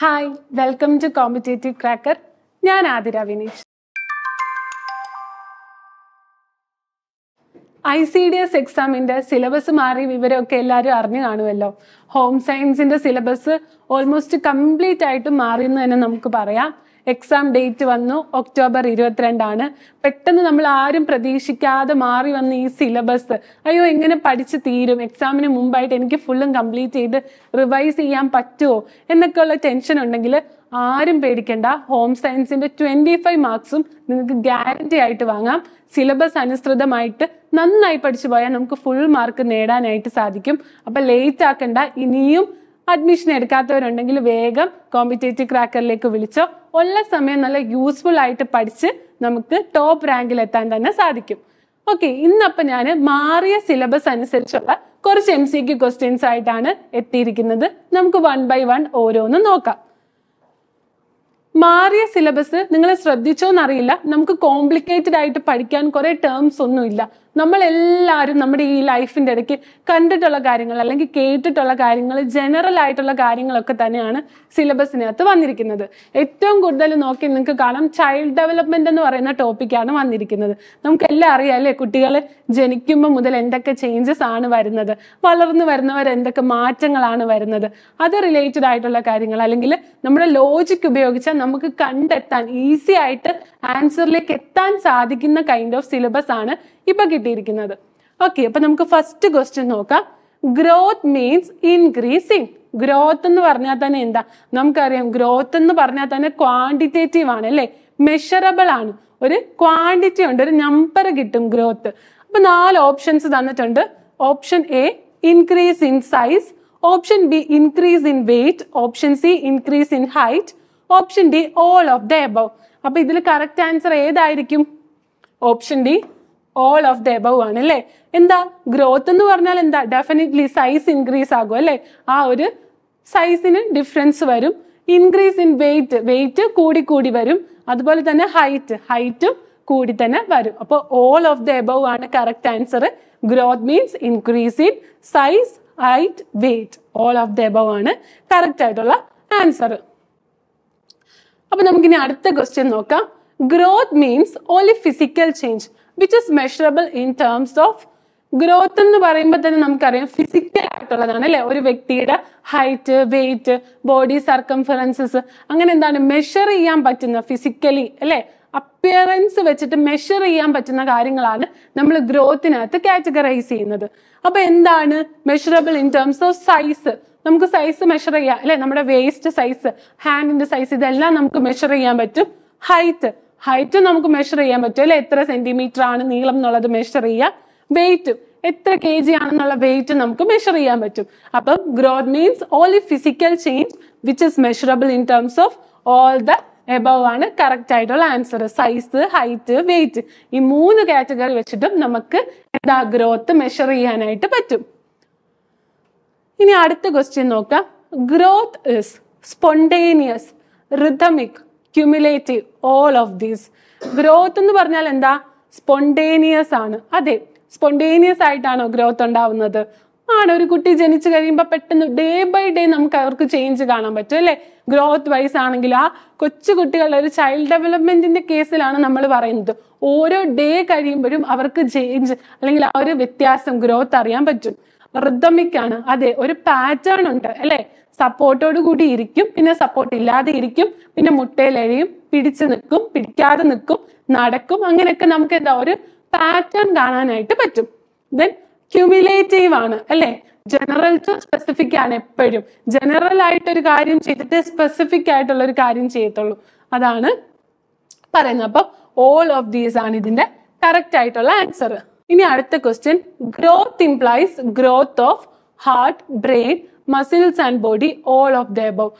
hi welcome to competitive cracker ഞാൻ Athira Vineesh I C D S എക്സാമിൻ്റെ syllabus മാറി വിവരമൊക്കെ എല്ലാവരും അറിഞ്ഞു കാണുമല്ലോ ഹോം സയൻസിൻ്റെ സിലബസ് ഓൾമോസ്റ്റ് കംപ്ലീറ്റ് ആയിട്ട് മാറി എന്ന് തന്നെ നമുക്ക് പറയാം എക്സാം ഡേറ്റ് വന്നു ഒക്ടോബർ ഇരുപത്തിരണ്ടാണ് പെട്ടെന്ന് നമ്മൾ ആരും പ്രതീക്ഷിക്കാതെ മാറി വന്ന ഈ സിലബസ് അയ്യോ എങ്ങനെ പഠിച്ച് തീരും എക്സാമിന് മുമ്പായിട്ട് എനിക്ക് ഫുള്ളും കംപ്ലീറ്റ് ചെയ്ത് റിവൈസ് ചെയ്യാൻ പറ്റുമോ എന്നൊക്കെ ഉള്ള ടെൻഷൻ ഉണ്ടെങ്കിൽ ആരും പേടിക്കണ്ട ഹോം സയൻസിന്റെ ട്വന്റി ഫൈവ് മാർക്സും നിങ്ങൾക്ക് ഗ്യാരണ്ടി ആയിട്ട് വാങ്ങാം സിലബസ് അനുസൃതമായിട്ട് നന്നായി പഠിച്ചു പോയാൽ നമുക്ക് ഫുൾ മാർക്ക് നേടാനായിട്ട് സാധിക്കും അപ്പൊ ലേറ്റ് ആക്കണ്ട ഇനിയും അഡ്മിഷൻ എടുക്കാത്തവരുണ്ടെങ്കിൽ വേഗം കോമ്പറ്റേറ്റീവ് ക്രാക്കറിലേക്ക് വിളിച്ചോ ഉള്ള സമയം നല്ല യൂസ്ഫുൾ ആയിട്ട് പഠിച്ച് നമുക്ക് ടോപ്പ് റാങ്കിൽ എത്താൻ തന്നെ സാധിക്കും ഓക്കെ ഇന്നപ്പം ഞാൻ മാറിയ സിലബസ് അനുസരിച്ചുള്ള കുറച്ച് എം സി ക്യു ക്വസ്റ്റ്യൻസ് ആയിട്ടാണ് എത്തിയിരിക്കുന്നത് നമുക്ക് വൺ ബൈ വൺ ഓരോന്ന് നോക്കാം മാറിയ സിലബസ് നിങ്ങൾ ശ്രദ്ധിച്ചോന്നറിയില്ല നമുക്ക് കോംപ്ലിക്കേറ്റഡ് ആയിട്ട് പഠിക്കാൻ കുറെ ടേംസ് ഒന്നുമില്ല നമ്മളെല്ലാവരും നമ്മുടെ ഈ ലൈഫിൻ്റെ ഇടയ്ക്ക് കണ്ടിട്ടുള്ള കാര്യങ്ങൾ അല്ലെങ്കിൽ കേട്ടിട്ടുള്ള കാര്യങ്ങൾ ജനറൽ ആയിട്ടുള്ള കാര്യങ്ങളൊക്കെ തന്നെയാണ് സിലബസിനകത്ത് വന്നിരിക്കുന്നത് ഏറ്റവും കൂടുതൽ നോക്കി നിങ്ങൾക്ക് കാണാം ചൈൽഡ് ഡെവലപ്മെന്റ് എന്ന് പറയുന്ന ടോപ്പിക്കാണ് വന്നിരിക്കുന്നത് നമുക്കെല്ലാം അറിയാം അല്ലേ കുട്ടികൾ ജനിക്കുമ്പോൾ മുതൽ എന്തൊക്കെ ചേഞ്ചസ് ആണ് വരുന്നത് വളർന്നു വരുന്നവർ എന്തൊക്കെ മാറ്റങ്ങളാണ് വരുന്നത് അത് റിലേറ്റഡ് ആയിട്ടുള്ള കാര്യങ്ങൾ അല്ലെങ്കിൽ നമ്മുടെ ലോജിക് ഉപയോഗിച്ചാൽ നമുക്ക് കണ്ടെത്താൻ ഈസി ആയിട്ട് ആൻസറിലേക്ക് എത്താൻ സാധിക്കുന്ന കൈൻഡ് ഓഫ് സിലബസ് ആണ് ഇപ്പൊ കിട്ടിയിരിക്കുന്നത് ഓക്കെ അപ്പൊ നമുക്ക് ഫസ്റ്റ് ക്വസ്റ്റ്യൻ നോക്കാം ഗ്രോത്ത് മീൻസ് ഇൻക്രീസിങ് ഗ്രോത്ത് എന്ന് പറഞ്ഞാൽ തന്നെ എന്താ നമുക്കറിയാം ഗ്രോത്ത് എന്ന് പറഞ്ഞാൽ തന്നെ ക്വാണ്ടിറ്റേറ്റീവ് ആണ് അല്ലേ മെഷറബിൾ ആണ് ഒരു ക്വാണ്ടിറ്റി ഉണ്ട് ഒരു നമ്പർ കിട്ടും ഗ്രോത്ത് അപ്പൊ നാല് ഓപ്ഷൻസ് തന്നിട്ടുണ്ട് option A increase in size option B increase in weight option C increase in height option D all of the above അപ്പൊ ഇതിൽ കറക്റ്റ് ആൻസർ ഏതായിരിക്കും option D all of the above ആണ് അല്ലെ എന്താ growth എന്ന് പറഞ്ഞാൽ എന്താ ഡെഫിനറ്റ്ലി സൈസ് ഇൻക്രീസ് ആകും അല്ലെ ആ ഒരു സൈസിന് ഡിഫറൻസ് വരും ഇൻക്രീസ് ഇൻ വെയ്റ്റ് വെയ്റ്റ് കൂടി കൂടി വരും അതുപോലെ തന്നെ ഹൈറ്റ് ഹൈറ്റും കൂടി തന്നെ വരും അപ്പോൾ ഓൾ ഓഫ് ദ എബവ് ആണ് correct answer growth means increase in size height weight all of the above ആണ് കറക്റ്റ് ആയിട്ടുള്ള ആൻസർ അപ്പൊ നമുക്കിനി അടുത്ത ക്വസ്റ്റ്യൻ നോക്കാം growth means only physical change which is measurable in terms of growth എന്ന് പറയുമ്പോൾ തന്നെ നമുക്കറിയാം ഫിസിക്കൽ ആയിട്ടുള്ളതാണ് അല്ലെ ഒരു വ്യക്തിയുടെ ഹൈറ്റ് വെയിറ്റ് ബോഡി സർക്കംഫറൻസസ് അങ്ങനെ എന്താണ് മെഷർ ചെയ്യാൻ പറ്റുന്ന ഫിസിക്കലി അല്ലെ അപ്പിയറൻസ് വെച്ചിട്ട് മെഷർ ചെയ്യാൻ പറ്റുന്ന കാര്യങ്ങളാണ് നമ്മൾ ഗ്രോത്തിനകത്ത് കാറ്റഗറൈസ് ചെയ്യുന്നത് അപ്പൊ എന്താണ് measurable in terms of size നമുക്ക് സൈസ് മെഷർ ചെയ്യാം അല്ലെ നമ്മുടെ വേസ്റ്റ് സൈസ് ഹാൻഡിന്റെ സൈസ് ഇതെല്ലാം നമുക്ക് മെഷർ ചെയ്യാൻ പറ്റും ഹൈറ്റ് ഹൈറ്റും നമുക്ക് മെഷർ ചെയ്യാൻ പറ്റും അല്ലെ എത്ര സെന്റിമീറ്റർ ആണ് നീളം എന്നുള്ളത് മെഷർ ചെയ്യാം വെയിറ്റും എത്ര കെ ജി ആണെന്നുള്ള വെയിറ്റ് നമുക്ക് മെഷർ ചെയ്യാൻ പറ്റും അപ്പം growth means only physical change which is measurable in terms of all the above ആണ് കറക്റ്റ് ആയിട്ടുള്ള ആൻസർ സൈസ് ഹൈറ്റ് വെയിറ്റ് ഈ മൂന്ന് കാറ്റഗറി വെച്ചിട്ടും നമുക്ക് എന്താ ഗ്രോത്ത് മെഷർ ചെയ്യാനായിട്ട് പറ്റും ഇനി അടുത്ത ക്വസ്റ്റ്യൻ നോക്കാം growth is spontaneous rhythmic cumulative all of these growth എന്ന് പറഞ്ഞാൽ എന്താ സ്പോണ്ടേനിയസ് ആണ് അതെ സ്പോണ്ടേനിയസ് ആയിട്ടാണോ ഗ്രോത്ത് ഉണ്ടാവുന്നത് ആണ് ഒരു കുട്ടി ജനിച്ചു കഴിയുമ്പോൾ പെട്ടെന്ന് ഡേ ബൈ ഡേ നമുക്ക് അവർക്ക് ചേഞ്ച് കാണാൻ പറ്റും അല്ലെ ഗ്രോത്ത് വൈസ് ആണെങ്കിൽ ആ കൊച്ചു കുട്ടികളുടെ ഒരു ചൈൽഡ് ഡെവലപ്മെന്റിന്റെ കേസിലാണ് നമ്മൾ പറയുന്നത് ഓരോ ഡേ കഴിയുമ്പോഴും അവർക്ക് ചേഞ്ച് അല്ലെങ്കിൽ ആ ഒരു വ്യത്യാസം ഗ്രോത്ത് അറിയാൻ പറ്റും റിതമിക് ആണ് അതെ ഒരു പാറ്റേൺ ഉണ്ട് അല്ലേ സപ്പോർട്ടോട് കൂടി ഇരിക്കും പിന്നെ സപ്പോർട്ട് ഇല്ലാതെ ഇരിക്കും പിന്നെ മുട്ടയിലഴിയും പിടിച്ചു നിൽക്കും പിടിക്കാതെ നിൽക്കും നടക്കും അങ്ങനെയൊക്കെ നമുക്ക് എന്താ ഒരു പാറ്റേൺ കാണാനായിട്ട് പറ്റും ദെൻ ക്യുമുലേറ്റീവ് ആണ് അല്ലെ ജനറൽ ടു സ്പെസിഫിക് ആണ് എപ്പോഴും ജനറൽ ആയിട്ട് ഒരു കാര്യം ചെയ്തിട്ട് സ്പെസിഫിക് ആയിട്ടുള്ള ഒരു കാര്യം ചെയ്യത്തുള്ളൂ അതാണ് പറയുന്നത് അപ്പൊ ഓൾ ഓഫ് ദീസ് ആണ് ഇതിന്റെ കറക്റ്റ് ആയിട്ടുള്ള ആൻസർ ഇനി അടുത്ത question growth implies growth of heart brain muscles and body all of the above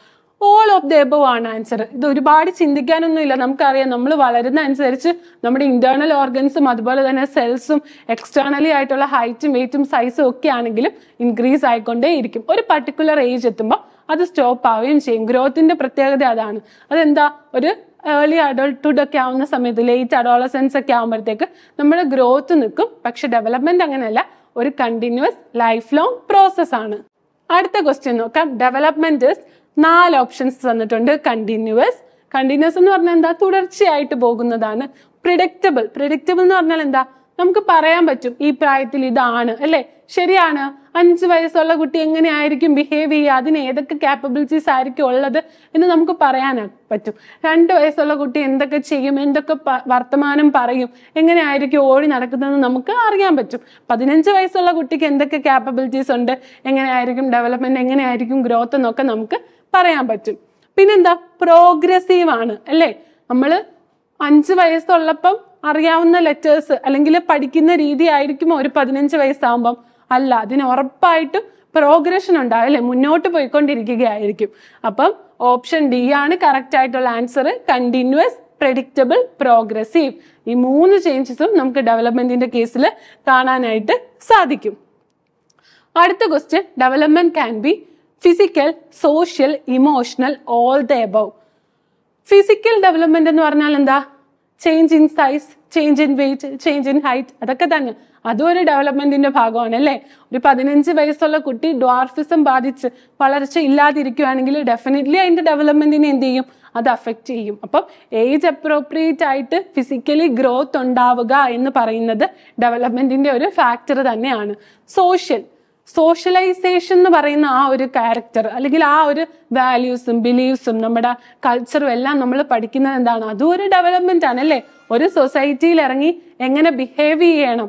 all of the above ആണ് ആൻസർ ഇത് ഒരുപാട് ചിന്തിക്കാനൊന്നുമില്ല നമുക്കറിയാം നമ്മൾ വളരുന്ന അനുസരിച്ച് നമ്മുടെ ഇന്റേണൽ ഓർഗൻസും അതുപോലെ തന്നെ സെൽസും എക്സ്റ്റേണലി ആയിട്ടുള്ള ഹൈറ്റും വെയിറ്റും സൈസും ഒക്കെ ആണെങ്കിലും ഇൻക്രീസ് ആയിക്കൊണ്ടേ ഇരിക്കും ഒരു പർട്ടിക്കുലർ ഏജ് എത്തുമ്പോൾ അത് സ്റ്റോപ്പ് ആവുകയും ചെയ്യും ഗ്രോത്തിന്റെ പ്രത്യേകത അതാണ് അതെന്താ ഒരു ഏർലി അഡൾട്ട്ഹുഡ് ഒക്കെ ആവുന്ന സമയത്ത് ലേറ്റ് അഡോളസൻസ് ഒക്കെ ആകുമ്പോഴത്തേക്ക് നമ്മുടെ ഗ്രോത്ത് നിൽക്കും പക്ഷെ ഡെവലപ്മെന്റ് അങ്ങനെയല്ല ഒരു കണ്ടിന്യൂസ് ലൈഫ് ലോങ് പ്രോസസ്സാണ് അടുത്ത ക്വസ്റ്റ്യൻ നോക്കാം ഡെവലപ്മെന്റ് നാല് ഓപ്ഷൻസ് തന്നിട്ടുണ്ട് കണ്ടിന്യൂസ് കണ്ടിന്യൂസ് എന്ന് പറഞ്ഞാൽ എന്താ തുടർച്ചയായിട്ട് പോകുന്നതാണ് പ്രിഡിക്റ്റബിൾ പ്രിഡിക്റ്റബിൾ എന്ന് പറഞ്ഞാൽ എന്താ നമുക്ക് പറയാൻ പറ്റും ഈ പ്രായത്തിൽ ഇതാണ് അല്ലേ ശരിയാണ് അഞ്ച് വയസ്സുള്ള കുട്ടി എങ്ങനെ ആയിരിക്കും ബിഹേവ് ചെയ്യുക അതിന് ഏതൊക്കെ ക്യാപ്പബിലിറ്റീസ് ആയിരിക്കും ഉള്ളത് എന്ന് നമുക്ക് പറയാൻ പറ്റും രണ്ട് വയസ്സുള്ള കുട്ടി എന്തൊക്കെ ചെയ്യും എന്തൊക്കെ വർത്തമാനം പറയും എങ്ങനെ ആയിരിക്കും ഓടി നടക്കുന്നതെന്ന് നമുക്ക് അറിയാൻ പറ്റും പതിനഞ്ച് വയസ്സുള്ള കുട്ടിക്ക് എന്തൊക്കെ ക്യാപ്പബിലിറ്റീസ് ഉണ്ട് എങ്ങനെ ആയിരിക്കും ഡെവലപ്മെന്റ് എങ്ങനെ ആയിരിക്കും ഗ്രോത്ത് എന്നൊക്കെ നമുക്ക് പറയാൻ പറ്റും പിന്നെന്താ പ്രോഗ്രസീവ് ആണ് അല്ലേ നമ്മൾ അഞ്ച് വയസ്സുള്ളപ്പം അറിയാവുന്ന ലെറ്റേഴ്സ് അല്ലെങ്കിൽ പഠിക്കുന്ന രീതി ആയിരിക്കും ഒരു പതിനഞ്ച് വയസ്സാകുമ്പം അല്ല അതിന് ഉറപ്പായിട്ടും പ്രോഗ്രഷൻ ഉണ്ടാവും അല്ലെ മുന്നോട്ട് പോയിക്കൊണ്ടിരിക്കുകയായിരിക്കും അപ്പം ഓപ്ഷൻ ഡി ആണ് കറക്റ്റ് ആയിട്ടുള്ള ആൻസർ കണ്ടിന്യൂസ് പ്രെഡിക്റ്റബിൾ പ്രോഗ്രസീവ് ഈ മൂന്ന് ചേഞ്ചസും നമുക്ക് ഡെവലപ്മെന്റിന്റെ കേസിൽ കാണാനായിട്ട് സാധിക്കും അടുത്ത question development can be physical social emotional all the above physical development എന്ന് പറഞ്ഞാൽ എന്താ change in size change in weight change in height അതൊക്കെ തന്നെ അതും ഒരു ഡെവലപ്മെന്റിന്റെ ഭാഗമാണ് അല്ലേ ഒരു പതിനഞ്ച് വയസ്സുള്ള കുട്ടി ഡ്വാർഫിസം ബാധിച്ച് വളർച്ച ഇല്ലാതിരിക്കുകയാണെങ്കിൽ ഡെഫിനറ്റ്ലി അതിന്റെ ഡെവലപ്മെന്റിനെ എന്ത് ചെയ്യും അത് അഫക്റ്റ് ചെയ്യും അപ്പം ഏജ് അപ്രോപ്രിയേറ്റ് ആയിട്ട് ഫിസിക്കലി ഗ്രോത്ത് ഉണ്ടാവുക എന്ന് പറയുന്നത് ഡെവലപ്മെന്റിന്റെ ഒരു ഫാക്ടർ തന്നെയാണ് സോഷ്യൽ സോഷ്യലൈസേഷൻ എന്ന് പറയുന്ന ആ ഒരു ക്യാരക്ടർ അല്ലെങ്കിൽ ആ ഒരു വാല്യൂസും ബിലീഫ്സും നമ്മുടെ കൾച്ചറും എല്ലാം നമ്മൾ പഠിക്കുന്നത് എന്താണ് അതും ഒരു ഡെവലപ്മെന്റ് ആണ് അല്ലേ ഒരു സൊസൈറ്റിയിൽ ഇറങ്ങി എങ്ങനെ ബിഹേവ് ചെയ്യണം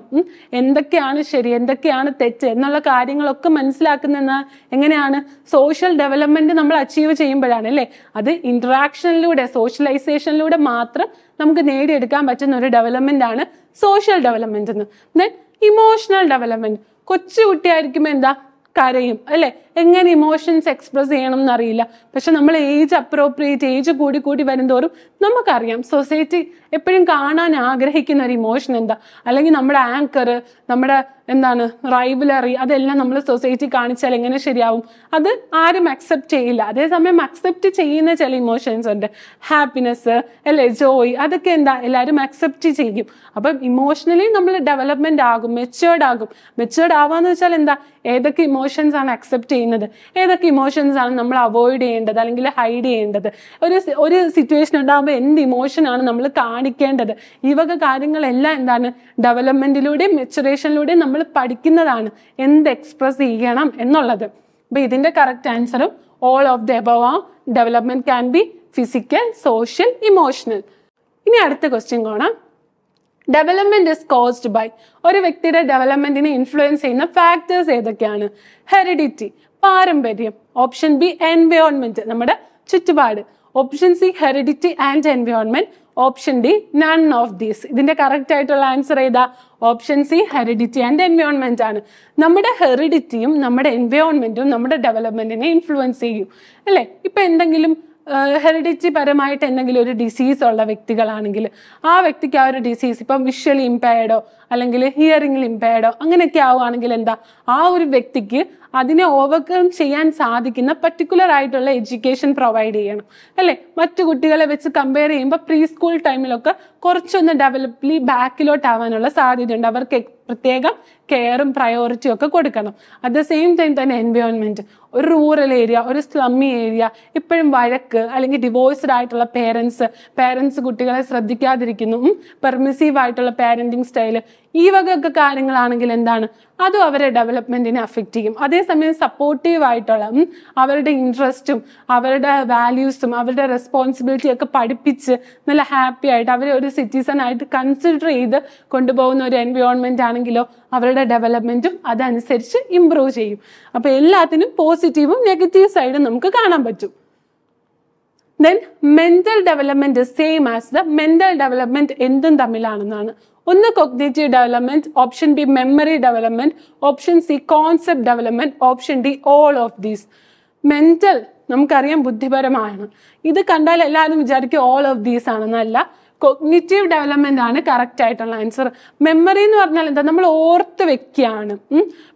എന്തൊക്കെയാണ് ശരി എന്തൊക്കെയാണ് തെറ്റ് എന്നുള്ള കാര്യങ്ങളൊക്കെ മനസ്സിലാക്കുന്ന എങ്ങനെയാണ് സോഷ്യൽ ഡെവലപ്മെന്റ് നമ്മൾ അച്ചീവ് ചെയ്യുമ്പോഴാണ് അല്ലേ അത് ഇന്ററാക്ഷനിലൂടെ സോഷ്യലൈസേഷനിലൂടെ മാത്രം നമുക്ക് നേടിയെടുക്കാൻ പറ്റുന്ന ഒരു ഡെവലപ്മെന്റ് ആണ് സോഷ്യൽ ഡെവലപ്മെന്റ് എന്ന് ദെൻ ഇമോഷണൽ ഡെവലപ്മെന്റ് കൊച്ചു കുട്ടിയായിരിക്കും എന്താ കരയും അല്ലേ എങ്ങനെ ഇമോഷൻസ് എക്സ്പ്രസ് ചെയ്യണം എന്നറിയില്ല പക്ഷെ നമ്മൾ ഏജ് അപ്രോപ്രിയേറ്റ് ഏജ് കൂടി കൂടി വരുന്തോറും നമുക്കറിയാം സൊസൈറ്റി എപ്പോഴും കാണാൻ ആഗ്രഹിക്കുന്ന ഒരു ഇമോഷൻ എന്താ അല്ലെങ്കിൽ നമ്മുടെ ആങ്കർ നമ്മുടെ എന്താണ് റൈവലറി അതെല്ലാം നമ്മൾ സൊസൈറ്റി കാണിച്ചാൽ എങ്ങനെ ശരിയാവും അത് ആരും അക്സെപ്റ്റ് ചെയ്യില്ല അതേസമയം അക്സെപ്റ്റ് ചെയ്യുന്ന ചില ഇമോഷൻസ് ഉണ്ട് ഹാപ്പിനെസ് അല്ലേ ജോയ് അതൊക്കെ എന്താ എല്ലാവരും അക്സെപ്റ്റ് ചെയ്യും അപ്പം ഇമോഷണലി നമ്മൾ ഡെവലപ്മെന്റ് ആകും മെച്ചേർഡ് ആകും മെച്ചേർഡ് ആവാന്ന് വെച്ചാൽ എന്താ ഏതൊക്കെ ഇമോഷൻസ് ആണ് അക്സെപ്റ്റ് ചെയ്യുന്നത് ചെയ്യുന്നത് ഏതൊക്കെ ഇമോഷൻസ് ആണ് നമ്മൾ അവോയ്ഡ് ചെയ്യേണ്ടത് അല്ലെങ്കിൽ ഹൈഡ് ചെയ്യേണ്ടത് ഒരു ഒരു സിറ്റുവേഷൻ ഉണ്ടാകുമ്പോൾ എന്ത് ഇമോഷനാണ് നമ്മൾ കാണിക്കേണ്ടത് ഈ വക കാര്യങ്ങളെല്ലാം എന്താണ് ഡെവലപ്മെന്റിലൂടെയും മെച്ചുറേഷനിലൂടെയും നമ്മൾ പഠിക്കുന്നതാണ് എന്ത് എക്സ്പ്രസ് ചെയ്യണം എന്നുള്ളത് അപ്പോൾ ഇതിൻ്റെ കറക്റ്റ് ആൻസറും ഓൾ ഓഫ് ദ എബവ് ആ development can be physical social emotional ഇനി അടുത്ത ക്വസ്റ്റ്യൻ കാണാം ഡെവലപ്മെന്റ് ഇസ് കോസ്ഡ് ബൈ ഒരു വ്യക്തിയുടെ ഡെവലപ്മെന്റിനെ ഇൻഫ്ലുവൻസ് ചെയ്യുന്ന ഫാക്ടേഴ്സ് ഏതൊക്കെയാണ് ഹെറിഡിറ്റി പാരമ്പര്യം ഓപ്ഷൻ ബി എൻവയോൺമെന്റ് നമ്മുടെ ചുറ്റുപാട് option C heredity and environment option D none of these ഇതിന്റെ കറക്റ്റ് ആയിട്ടുള്ള ആൻസർ ഏതാ option C heredity and environment ആണ് നമ്മുടെ ഹെറിഡിറ്റിയും നമ്മുടെ എൻവയോൺമെന്റും നമ്മുടെ ഡെവലപ്മെന്റിനെ ഇൻഫ്ലുവൻസ് ചെയ്യും അല്ലേ ഇപ്പൊ എന്തെങ്കിലും ഹെറിഡിറ്റി പരമായിട്ട് എന്തെങ്കിലും ഒരു ഡിസീസ് ഉള്ള വ്യക്തികളാണെങ്കിൽ ആ വ്യക്തിക്ക് ആ ഒരു ഡിസീസ് ഇപ്പം വിഷ്വലി ഇമ്പയർഡോ അല്ലെങ്കിൽ ഹിയറിംഗിൽ ഇമ്പയർഡോ അങ്ങനെയൊക്കെ ആവുകയാണെങ്കിൽ എന്താ ആ ഒരു വ്യക്തിക്ക് അതിനെ ഓവർകം ചെയ്യാൻ സാധിക്കുന്ന പർട്ടിക്കുലർ ആയിട്ടുള്ള എഡ്യൂക്കേഷൻ പ്രൊവൈഡ് ചെയ്യണം അല്ലേ മറ്റു കുട്ടികളെ വെച്ച് കമ്പയർ ചെയ്യുമ്പോൾ പ്രീ സ്കൂൾ ടൈമിലൊക്കെ കുറച്ചൊന്ന് ഡെവലപ്പ്ലി ബാക്കിലോട്ട് ആവാനുള്ള സാധ്യതയുണ്ട് അവർക്ക് പ്രത്യേകം കെയറും പ്രയോറിറ്റിയും ഒക്കെ കൊടുക്കണം അറ്റ് ദ സെയിം ടൈം തന്നെ എൻവയോൺമെന്റ് ഒരു റൂറൽ ഏരിയ ഒരു സ്ലമ്മി ഏരിയ ഇപ്പോഴും വഴക്ക് അല്ലെങ്കിൽ ഡിവോഴ്സ്ഡ് ആയിട്ടുള്ള പേരൻസ് പേരൻസ് കുട്ടികളെ ശ്രദ്ധിക്കാതിരിക്കുന്നു പെർമിസീവ് ആയിട്ടുള്ള പാരന്റിങ് സ്റ്റൈല് ഈ വകയൊക്കെ കാര്യങ്ങളാണെങ്കിൽ എന്താണ് അതും അവരെ ഡെവലപ്മെന്റിനെ അഫക്റ്റ് ചെയ്യും അതേസമയം സപ്പോർട്ടീവ് ആയിട്ടുള്ള അവരുടെ ഇൻട്രസ്റ്റും അവരുടെ വാല്യൂസും അവരുടെ റെസ്പോൺസിബിലിറ്റി ഒക്കെ പഠിപ്പിച്ച് നല്ല ഹാപ്പി ആയിട്ട് അവരെ ഒരു സിറ്റിസൺ ആയിട്ട് കൺസിഡർ ചെയ്ത് കൊണ്ടുപോകുന്ന ഒരു എൻവയോൺമെന്റ് ആണെങ്കിലോ അവരുടെ ഡെവലപ്മെന്റും അതനുസരിച്ച് ഇമ്പ്രൂവ് ചെയ്യും അപ്പോൾ എല്ലാത്തിനും പോസിറ്റീവും നെഗറ്റീവ് സൈഡും നമുക്ക് കാണാൻ പറ്റും then mental development same as the mental development എന്തും തമ്മിലാണെന്നാണ് ഒന്ന് cognitive development option B memory development option C concept development option D all of these mental നമുക്കറിയാം ബുദ്ധിപരമാണ് ഇത് കണ്ടാൽ എല്ലാവരും വിചാരിക്കും ഓൾ ഓഫ് ദീസ് ആണെന്നല്ല കൊഗ്നിറ്റീവ് ഡെവലപ്മെന്റ് ആണ് കറക്റ്റ് ആയിട്ടുള്ള ആൻസർ മെമ്മറി എന്ന് പറഞ്ഞാൽ എന്താ നമ്മൾ ഓർത്ത് വെക്കുകയാണ്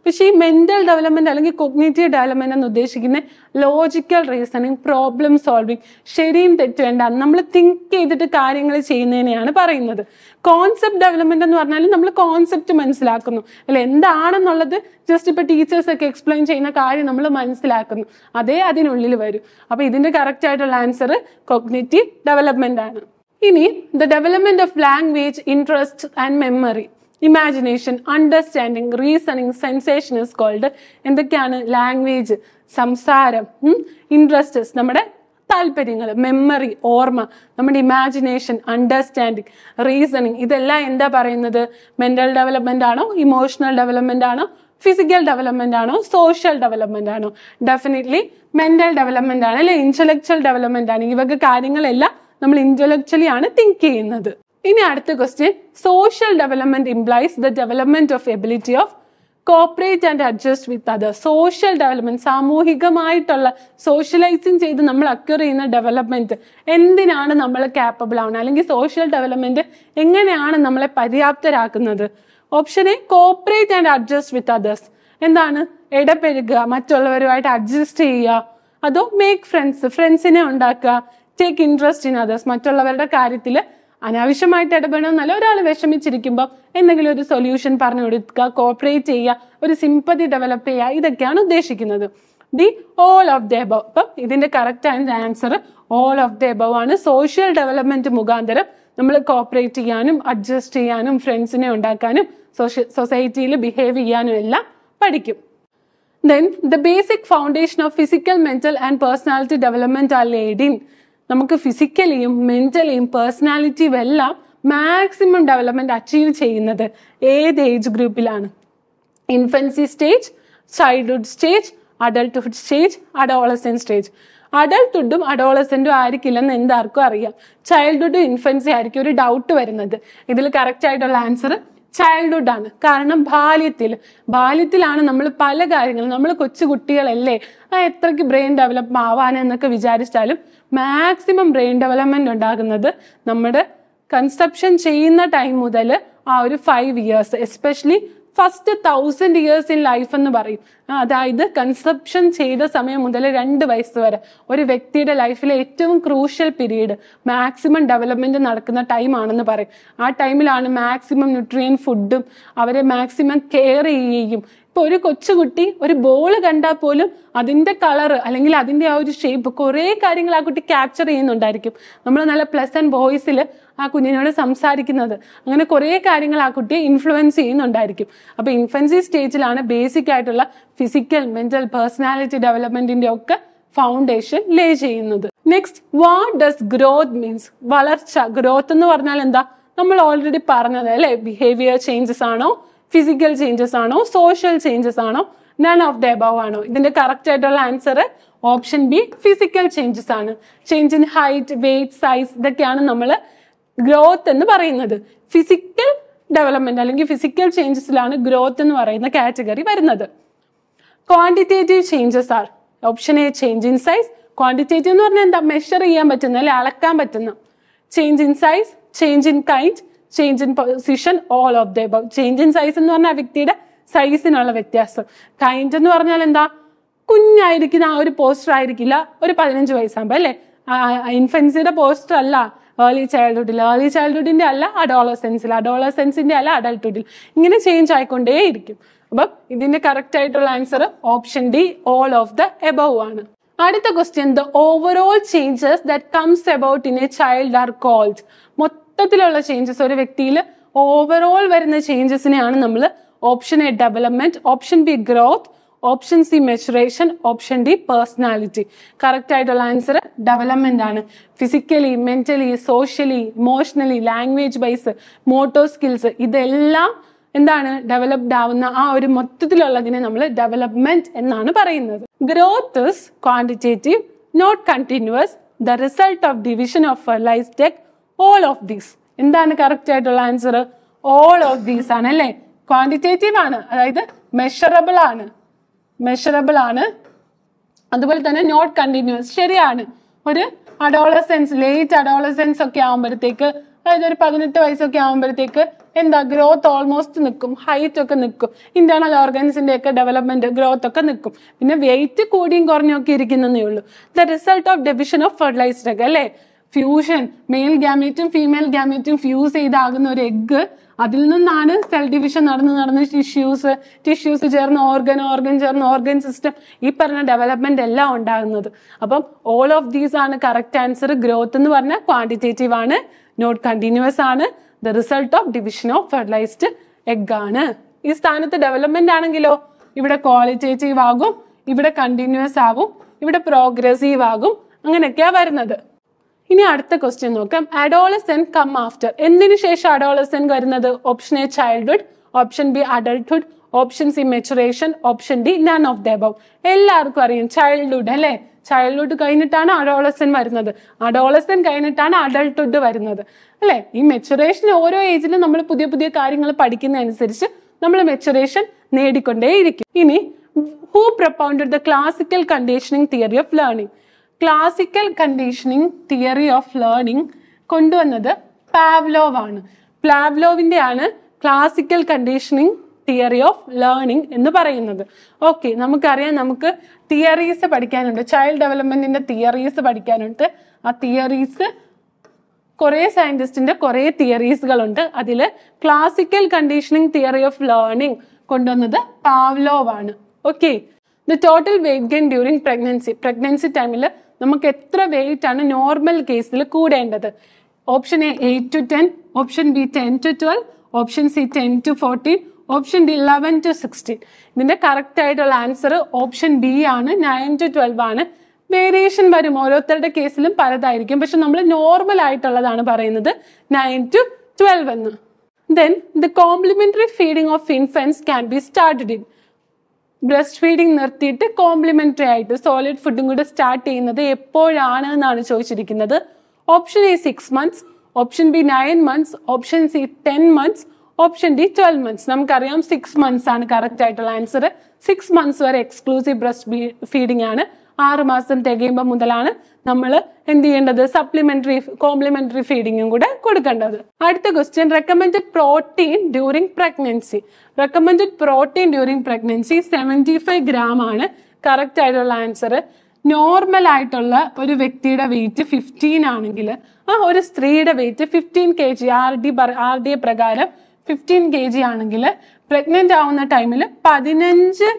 പക്ഷേ ഈ മെന്റൽ ഡെവലപ്മെന്റ് അല്ലെങ്കിൽ കൊഗ്നേറ്റീവ് ഡെവലപ്മെന്റ് എന്ന് ഉദ്ദേശിക്കുന്ന ലോജിക്കൽ റീസണിങ് പ്രോബ്ലം സോൾവിങ് ശരിയും തെറ്റും വേണ്ട നമ്മൾ തിങ്ക് ചെയ്തിട്ട് കാര്യങ്ങൾ ചെയ്യുന്നതിനെയാണ് പറയുന്നത് കോൺസെപ്റ്റ് ഡെവലപ്മെന്റ് എന്ന് പറഞ്ഞാൽ നമ്മൾ കോൺസെപ്റ്റ് മനസ്സിലാക്കുന്നു അല്ലെ എന്താണെന്നുള്ളത് ജസ്റ്റ് ഇപ്പോൾ ടീച്ചേഴ്സൊക്കെ എക്സ്പ്ലെയിൻ ചെയ്യുന്ന കാര്യം നമ്മൾ മനസ്സിലാക്കുന്നു അതേ അതിനുള്ളിൽ വരും അപ്പോൾ ഇതിന്റെ കറക്റ്റ് ആയിട്ടുള്ള ആൻസർ കൊഗ്നേറ്റീവ് ഡെവലപ്മെന്റ് ആണ് ഇനി the development of language interest and memory imagination understanding reasoning sensation is called എന്തൊക്കെയാണ് ലാംഗ്വേജ് സംസാരം ഇൻട്രസ്റ്റസ് നമ്മുടെ താല്പര്യങ്ങൾ മെമ്മറി ഓർമ്മ നമ്മുടെ ഇമാജിനേഷൻ അണ്ടർസ്റ്റാൻഡിങ് റീസണിങ് ഇതെല്ലാം എന്താ പറയുന്നത് മെന്റൽ ഡെവലപ്മെന്റ് ആണോ ഇമോഷണൽ ഡെവലപ്മെന്റ് ആണോ ഫിസിക്കൽ ഡെവലപ്മെന്റ് ആണോ സോഷ്യൽ ഡെവലപ്മെന്റ് ആണോ ഡെഫിനറ്റ്ലി മെന്റൽ ഡെവലപ്മെന്റ് ആണ് അല്ലെ ഇൻ്റലക്ച്വൽ ഡെവലപ്മെന്റ് ആണ് ഈ വക കാര്യങ്ങളെല്ലാം നമ്മൾ ഇന്റലക്ച്വലി ആണ് തിങ്ക് ചെയ്യുന്നത് ഇനി അടുത്ത question social development implies the development of ability of cooperate and adjust with other social development സാമൂഹികമായിട്ടുള്ള സോഷ്യലൈസിങ് ചെയ്ത് നമ്മൾ അക്വർ ചെയ്യുന്ന ഡെവലപ്മെന്റ് എന്തിനാണ് നമ്മൾ ക്യാപ്പബിൾ ആവുന്നത് അല്ലെങ്കിൽ സോഷ്യൽ ഡെവലപ്മെന്റ് എങ്ങനെയാണ് നമ്മളെ പര്യാപ്തരാക്കുന്നത് option A cooperate and adjust with others എന്താണ് ഇടപെരുക മറ്റുള്ളവരുമായിട്ട് അഡ്ജസ്റ്റ് ചെയ്യുക അതോ മേക്ക് ഫ്രണ്ട്സ് ഫ്രണ്ട്സിനെ ഉണ്ടാക്കുക ടേക്ക് ഇൻട്രസ്റ്റ് ഇൻ അതേഴ്സ് മറ്റുള്ളവരുടെ കാര്യത്തിൽ അനാവശ്യമായിട്ട് ഇടപെടണമെന്നല്ല ഒരാൾ വിഷമിച്ചിരിക്കുമ്പോൾ എന്തെങ്കിലും ഒരു സൊല്യൂഷൻ പറഞ്ഞു കൊടുക്കുക കോപ്പറേറ്റ് ചെയ്യുക ഒരു സിമ്പതി ഡെവലപ്പ് ചെയ്യുക ഇതൊക്കെയാണ് ഉദ്ദേശിക്കുന്നത് the all of the above അപ്പം ഇതിന്റെ correct answer all of the above ആണ് സോഷ്യൽ ഡെവലപ്മെന്റ് മുഖാന്തരം നമ്മൾ കോപ്പറേറ്റ് ചെയ്യാനും അഡ്ജസ്റ്റ് ചെയ്യാനും ഫ്രണ്ട്സിനെ ഉണ്ടാക്കാനും സോഷ്യ സൊസൈറ്റിയിൽ ബിഹേവ് ചെയ്യാനും എല്ലാം പഠിക്കും then the basic foundation of physical mental and personality development are laid in നമുക്ക് ഫിസിക്കലിയും മെൻ്റലിയും പേഴ്സണാലിറ്റിയും എല്ലാം മാക്സിമം ഡെവലപ്മെൻറ്റ് അച്ചീവ് ചെയ്യുന്നത് ഏത് ഏജ് ഗ്രൂപ്പിലാണ് infancy stage childhood stage adulthood stage adolescent stage അഡൾട്ട്ഹുഡും അഡോളസൻറ്റും ആയിരിക്കില്ലെന്ന് എന്താർക്കും അറിയാം ചൈൽഡ്ഹുഡും ഇൻഫൻസി ആയിരിക്കും ഒരു ഡൗട്ട് വരുന്നത് ഇതിൽ കറക്റ്റ് ആയിട്ടുള്ള ആൻസർ ചൈൽഡ്ഹുഡ് ആണ് കാരണം ബാല്യത്തിൽ ബാല്യത്തിലാണ് നമ്മൾ പല കാര്യങ്ങളും നമ്മൾ കൊച്ചു കുട്ടികളല്ലേ ആ എത്രയ്ക്ക് ബ്രെയിൻ ഡെവലപ്പ് ആവാനെന്നൊക്കെ വിചാരിച്ചാലും മാക്സിമം ബ്രെയിൻ ഡെവലപ്മെന്റ് ഉണ്ടാകുന്നത് നമ്മുടെ കൺസെപ്ഷൻ ചെയ്യുന്ന ടൈം മുതൽ ആ ഒരു five years especially first thousand years in life എന്ന് പറയും അതായത് കൺസെപ്ഷൻ ചെയ്ത സമയം മുതൽ രണ്ട് വയസ്സ് വരെ ഒരു വ്യക്തിയുടെ ലൈഫിലെ ഏറ്റവും ക്രൂഷ്യൽ പീരീഡ് മാക്സിമം ഡെവലപ്മെന്റ് നടക്കുന്ന ടൈം ആണെന്ന് പറയും ആ ടൈമിലാണ് മാക്സിമം ന്യൂട്രിയൻ ഫുഡും അവരെ മാക്സിമം കെയർ ചെയ്യുകയും ഇപ്പോൾ ഒരു കൊച്ചുകുട്ടി ഒരു ബോൾ കണ്ടാൽ പോലും അതിൻ്റെ കളർ അല്ലെങ്കിൽ അതിൻ്റെ ആ ഒരു ഷേപ്പ് കുറേ കാര്യങ്ങൾ ആ കുട്ടി ക്യാപ്ചർ ചെയ്യുന്നുണ്ടായിരിക്കും നമ്മൾ നല്ല പ്ലസ് ആൻഡ് വോയിസിൽ ആ കുഞ്ഞിനോട് സംസാരിക്കുന്നത് അങ്ങനെ കുറേ കാര്യങ്ങൾ ആ കുട്ടിയെ ഇൻഫ്ലുവൻസ് ചെയ്യുന്നുണ്ടായിരിക്കും അപ്പോൾ ഇൻഫൻസി സ്റ്റേജിലാണ് ബേസിക് ആയിട്ടുള്ള ഫിസിക്കൽ മെൻ്റൽ പേഴ്സണാലിറ്റി ഡെവലപ്മെൻറ്റിൻ്റെ ഒക്കെ ഫൗണ്ടേഷൻ ലേ ചെയ്യുന്നത് next what does growth means വളർച്ച ഗ്രോത്ത് എന്ന് പറഞ്ഞാൽ എന്താ നമ്മൾ ഓൾറെഡി പറഞ്ഞത് അല്ലേ ബിഹേവിയർ ചേഞ്ചസ് ആണോ ഫിസിക്കൽ ചേഞ്ചസ് ആണോ സോഷ്യൽ ചേഞ്ചസ് ആണോ നൺ ഓഫ് ദ അബവ് ആണോ ഇതിന്റെ കറക്റ്റ് ആയിട്ടുള്ള answer option B physical changes ആണ് change in height weight size ഇതൊക്കെയാണ് നമ്മൾ ഗ്രോത്ത് എന്ന് പറയുന്നത് ഫിസിക്കൽ ഡെവലപ്മെന്റ് അല്ലെങ്കിൽ ഫിസിക്കൽ ചേഞ്ചസിലാണ് ഗ്രോത്ത് എന്ന് പറയുന്ന കാറ്റഗറി വരുന്നത് quantitative changes are option A change in size quantitative എന്ന് പറഞ്ഞാൽ എന്താ മെഷർ ചെയ്യാൻ പറ്റുന്ന അല്ലെങ്കിൽ അളക്കാൻ പറ്റുന്ന change in size change in kind change in position all of the above change in size എന്ന് പറഞ്ഞാൽ വ്യക്തിയുടെ സൈസിനുള്ള വ്യത്യാസം കൈൻഡ് എന്ന് പറഞ്ഞാൽ എന്താ കുഞ്ഞായിരിക്കുന്ന ആ ഒരു പോസ്റ്റർ ആയിരിക്കില്ല ഒരു പതിനഞ്ച് വയസ്സാകുമ്പോൾ അല്ലേ ഇൻഫൻസിയുടെ പോസ്റ്റർ അല്ല ഏർലി ചൈൽഡ്ഹുഡിൽ ഏർലി ചൈൽഡ്ഹുഡിൻ്റെ അല്ല അഡോളസെൻസിൽ അഡോളസെൻസിൻ്റെ അല്ല അഡൾട്ട്ഹുഡിൽ ഇങ്ങനെ ചേഞ്ച് ആയിക്കൊണ്ടേയിരിക്കും അപ്പം ഇതിന്റെ കറക്റ്റ് ആയിട്ടുള്ള answer option D all of the above ആണ് അടുത്ത question the overall changes that comes about in a child are called മൊത്തത്തിലുള്ള ചേഞ്ചസ് ഒരു വ്യക്തിയിൽ ഓവറോൾ വരുന്ന ചേഞ്ചസിനെയാണ് നമ്മൾ option A development option B growth option C maturation option D personality correct ആയിട്ടുള്ള answer development ആണ് physically mentally socially emotionally language wise motor skills ഇതെല്ലാം എന്താണ് ഡെവലപ്ഡ് ആവുന്ന ആ ഒരു മൊത്തത്തിലുള്ളതിനെ നമ്മൾ ഡെവലപ്മെന്റ് എന്നാണ് പറയുന്നത് growth is quantitative not continuous the result of division of life tech all of these എന്താണ് കറക്റ്റ് ആയിട്ടുള്ള ആൻസർ ഓൾ ഓഫ് ദീസ് ആണ് അല്ലെ ക്വാണ്ടിറ്റേറ്റീവ് ആണ് അതായത് മെഷറബിൾ ആണ് മെഷറബിൾ ആണ് അതുപോലെ തന്നെ നോട്ട് കണ്ടിന്യൂസ് ശരിയാണ് ഒരു അഡോളസെൻസ് ലേറ്റ് അഡോളസെൻസ് ഒക്കെ ആകുമ്പോഴത്തേക്ക് അതായത് ഒരു പതിനെട്ട് വയസ്സൊക്കെ ആകുമ്പോഴത്തേക്ക് എന്താ ഗ്രോത്ത് ഓൾമോസ്റ്റ് നിൽക്കും ഹൈറ്റ് ഒക്കെ നിൽക്കും ഇന്റേണൽ ഓർഗൻസിന്റെ ഒക്കെ ഡെവലപ്മെന്റ് ഗ്രോത്ത് ഒക്കെ നിൽക്കും പിന്നെ വെയിറ്റ് കൂടിയും കുറഞ്ഞൊക്കെ ഇരിക്കുന്നേ ഉള്ളൂ the result of division of fertilized ഒക്കെ അല്ലേ ഫ്യൂഷൻ മെയിൽ ഗാമേറ്റും ഫീമെയിൽ ഗാമേറ്റും ഫ്യൂസ് ചെയ്താകുന്ന ഒരു എഗ്ഗ് അതിൽ നിന്നാണ് സെൽ ഡിവിഷൻ നടന്ന് നടന്ന് ടിഷ്യൂസ് ടിഷ്യൂസ് ചേർന്ന് ഓർഗൻ ഓർഗൻ ചേർന്ന് ഓർഗൻ സിസ്റ്റം ഈ പറഞ്ഞ ഡെവലപ്മെന്റ് എല്ലാം ഉണ്ടാകുന്നത് അപ്പം ഓൾ ഓഫ് ദീസ് ആണ് കറക്റ്റ് ആൻസർ ഗ്രോത്ത് എന്ന് പറഞ്ഞാൽ ക്വാണ്ടിറ്റേറ്റീവ് ആണ് നോട്ട് കണ്ടിന്യൂസ് ആണ് the result of division of fertilized egg ആണ് ഈ സ്ഥാനത്ത് ഡെവലപ്മെന്റ് ആണെങ്കിലോ ഇവിടെ ക്വാളിറ്റേറ്റീവ് ആകും ഇവിടെ കണ്ടിന്യൂസ് ആകും ഇവിടെ പ്രോഗ്രസീവ് ആകും അങ്ങനെയൊക്കെയാ വരുന്നത് ഇനി അടുത്ത ക്വസ്റ്റ്യൻ നോക്കാം അഡോളസെൻ കം ആഫ്റ്റർ എന്തിനു ശേഷം അഡോളസെൻ വരുന്നത് option A childhood option B adulthood option C maturation option D none of the above എല്ലാവർക്കും അറിയാം ചൈൽഡ്ഹുഡ് അല്ലെ ചൈൽഡ്ഹുഡ് കഴിഞ്ഞിട്ടാണ് അഡോളസൻ വരുന്നത് അഡോളസൻ കഴിഞ്ഞിട്ടാണ് അഡൾട്ട്ഹുഡ് വരുന്നത് അല്ലെ ഈ മെച്ചുറേഷൻ ഓരോ ഏജിലും നമ്മൾ പുതിയ പുതിയ കാര്യങ്ങൾ പഠിക്കുന്ന അനുസരിച്ച് നമ്മൾ മെച്ചുറേഷൻ നേടിക്കൊണ്ടേയിരിക്കും ഇനി who propounded the classical conditioning theory of learning classical conditioning theory of learning കൊണ്ടുവന്നത് പാവ്ലോവ് ആണ് പ്ലാവ്ലോവിൻ്റെ ആണ് ക്ലാസിക്കൽ കണ്ടീഷനിങ് തിയറി ഓഫ് ലേണിംഗ് എന്ന് പറയുന്നത് ഓക്കെ നമുക്കറിയാം നമുക്ക് തിയറീസ് പഠിക്കാനുണ്ട് ചൈൽഡ് ഡെവലപ്മെൻറ്റിൻ്റെ തിയറീസ് പഠിക്കാനുണ്ട് ആ തിയറീസ് കുറേ സയൻറ്റിസ്റ്റിൻ്റെ കുറേ തിയറീസുകളുണ്ട് അതിൽ classical conditioning theory of learning കൊണ്ടുവന്നത് പാവ്ലോവാണ് okay the total weight gain during pregnancy pregnancy ടൈമിൽ നമുക്ക് എത്ര വെയിറ്റ് ആണ് നോർമൽ കേസിൽ കൂടേണ്ടത് option A eight to ten option B ten to twelve option C ten to fourteen option D eleven to sixteen ഇതിന്റെ correct ആയിട്ടുള്ള answer option B ആണ് nine to twelve ആണ് വേരിയേഷൻ വരും ഓരോരുത്തരുടെ കേസിലും പലതായിരിക്കും പക്ഷെ നമ്മൾ നോർമൽ ആയിട്ടുള്ളതാണ് പറയുന്നത് നയൻ ടു ട്വൽവ് എന്ന് then the complementary feeding of infants can be started in breast feeding നിർത്തിയിട്ട് കോംപ്ലിമെന്ററി ആയിട്ട് സോളിഡ് ഫുഡും കൂടെ സ്റ്റാർട്ട് ചെയ്യുന്നത് എപ്പോഴാണ് എന്നാണ് ചോദിച്ചിരിക്കുന്നത് option A six months option B nine months option C ten months option D twelve months നമുക്കറിയാം six months ആണ് കറക്റ്റ് ആയിട്ടുള്ള ആൻസർ സിക്സ് മന്ത്സ് വരെ എക്സ്ക്ലൂസീവ് ബ്രസ്റ്റ് ഫീഡിംഗ് ആണ് ആറുമാസം തികയുമ്പോൾ മുതലാണ് നമ്മൾ എന്ത് ചെയ്യേണ്ടത് സപ്ലിമെന്ററി കോംപ്ലിമെന്ററി ഫീഡിങ്ങും കൂടെ കൊടുക്കേണ്ടത് അടുത്ത question recommend protein during pregnancy recommend protein during pregnancy seventy five gram ആണ് കറക്റ്റ് ആയിട്ടുള്ള ആൻസർ നോർമൽ ആയിട്ടുള്ള ഒരു വ്യക്തിയുടെ വെയിറ്റ് ഫിഫ്റ്റീൻ ആണെങ്കിൽ ആ ഒരു സ്ത്രീയുടെ weight fifteen K G R D R D A പ്രകാരം ഫിഫ്റ്റീൻ കെ ജി ആണെങ്കിൽ പ്രഗ്നന്റ് ആവുന്ന ടൈമിൽ പതിനഞ്ച്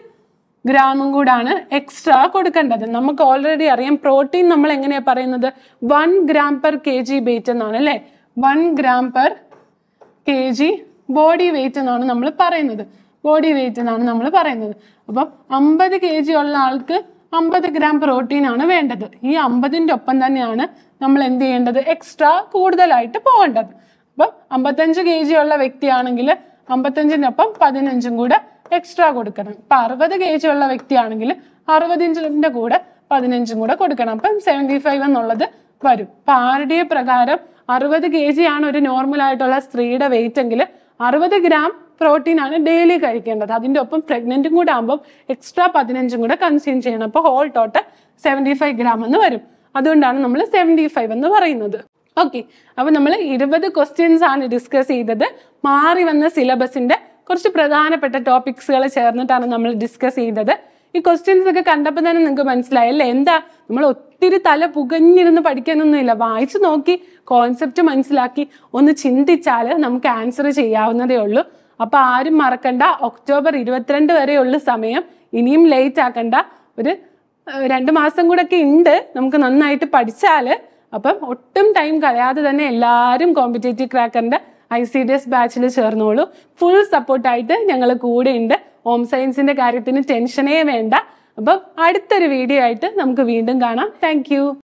ഗ്രാമും കൂടാണ് എക്സ്ട്രാ കൊടുക്കേണ്ടത് നമുക്ക് ഓൾറെഡി അറിയാം പ്രോട്ടീൻ നമ്മൾ എങ്ങനെയാ പറയുന്നത് one gram per K G weight എന്നാണ് അല്ലേ one gram per K G body weight എന്നാണ് നമ്മൾ പറയുന്നത് ബോഡി വെയിറ്റ് എന്നാണ് നമ്മൾ പറയുന്നത് അപ്പം അമ്പത് കെ ജി ഉള്ള ആൾക്ക് അമ്പത് ഗ്രാം പ്രോട്ടീൻ ആണ് വേണ്ടത് ഈ അമ്പതിൻ്റെ ഒപ്പം തന്നെയാണ് നമ്മൾ എന്ത് ചെയ്യേണ്ടത് എക്സ്ട്രാ കൂടുതലായിട്ട് പോകേണ്ടത് അപ്പം അമ്പത്തഞ്ച് കെ ജി ഉള്ള വ്യക്തിയാണെങ്കിൽ അമ്പത്തഞ്ചിനൊപ്പം പതിനഞ്ചും കൂടെ എക്സ്ട്രാ കൊടുക്കണം ഇപ്പൊ അറുപത് കെ ജി ഉള്ള വ്യക്തിയാണെങ്കിൽ അറുപതിഞ്ചിൻ്റെ കൂടെ പതിനഞ്ചും കൂടെ കൊടുക്കണം അപ്പം സെവൻറ്റി ഫൈവ് എന്നുള്ളത് വരും ഇപ്പൊ ആരുടെ പ്രകാരം അറുപത് കെ ജി ആണ് ഒരു നോർമൽ ആയിട്ടുള്ള സ്ത്രീയുടെ വെയിറ്റ് എങ്കിൽ അറുപത് ഗ്രാം പ്രോട്ടീൻ ആണ് ഡെയിലി കഴിക്കേണ്ടത് അതിൻ്റെ ഒപ്പം പ്രഗ്നന്റും കൂടെ ആകുമ്പോൾ എക്സ്ട്രാ പതിനഞ്ചും കൂടെ കൺസ്യൂം ചെയ്യണം അപ്പോൾ whole total seventy five gram എന്ന് വരും അതുകൊണ്ടാണ് നമ്മൾ സെവൻറ്റി ഫൈവ് എന്ന് പറയുന്നത് ഓക്കെ അപ്പോൾ നമ്മൾ ഇരുപത് ക്വസ്റ്റ്യൻസ് ആണ് ഡിസ്കസ് ചെയ്തത് മാറി വന്ന സിലബസിന്റെ കുറച്ച് പ്രധാനപ്പെട്ട ടോപ്പിക്സുകൾ ചേർന്നിട്ടാണ് നമ്മൾ ഡിസ്കസ് ചെയ്തത് ഈ ക്വസ്റ്റ്യൻസ് ഒക്കെ കണ്ടപ്പോൾ തന്നെ നിങ്ങൾക്ക് മനസ്സിലായി മനസ്സിലായല്ലേ എന്താ നമ്മൾ ഒത്തിരി തല പുകഞ്ഞിരുന്ന് പഠിക്കാനൊന്നുമില്ല വായിച്ചു നോക്കി കോൺസെപ്റ്റ് മനസ്സിലാക്കി ഒന്ന് ചിന്തിച്ചാൽ നമുക്ക് ആൻസർ ചെയ്യാവുന്നതേ ഉള്ളൂ അപ്പോൾ ആരും മറക്കണ്ട ഒക്ടോബർ ഇരുപത്തിരണ്ട് വരെയുള്ള സമയം ഇനിയും ലേറ്റ് ആക്കണ്ട ഒരു രണ്ട് മാസം കൂടെ ഒക്കെ ഉണ്ട് നമുക്ക് നന്നായിട്ട് പഠിച്ചാൽ അപ്പം ഒട്ടും ടൈം കളയാതെ തന്നെ എല്ലാവരും കോമ്പറ്റേറ്റീവ് ക്രാക്കറിൻ്റെ ഐ സി ഡി എസ് ബാച്ചിൽ ചേർന്നോളൂ ഫുൾ സപ്പോർട്ടായിട്ട് ഞങ്ങൾ കൂടെയുണ്ട് ഹോം സയൻസിന്റെ കാര്യത്തിന് ടെൻഷനേ വേണ്ട അപ്പം അടുത്തൊരു വീഡിയോ ആയിട്ട് നമുക്ക് വീണ്ടും കാണാം താങ്ക്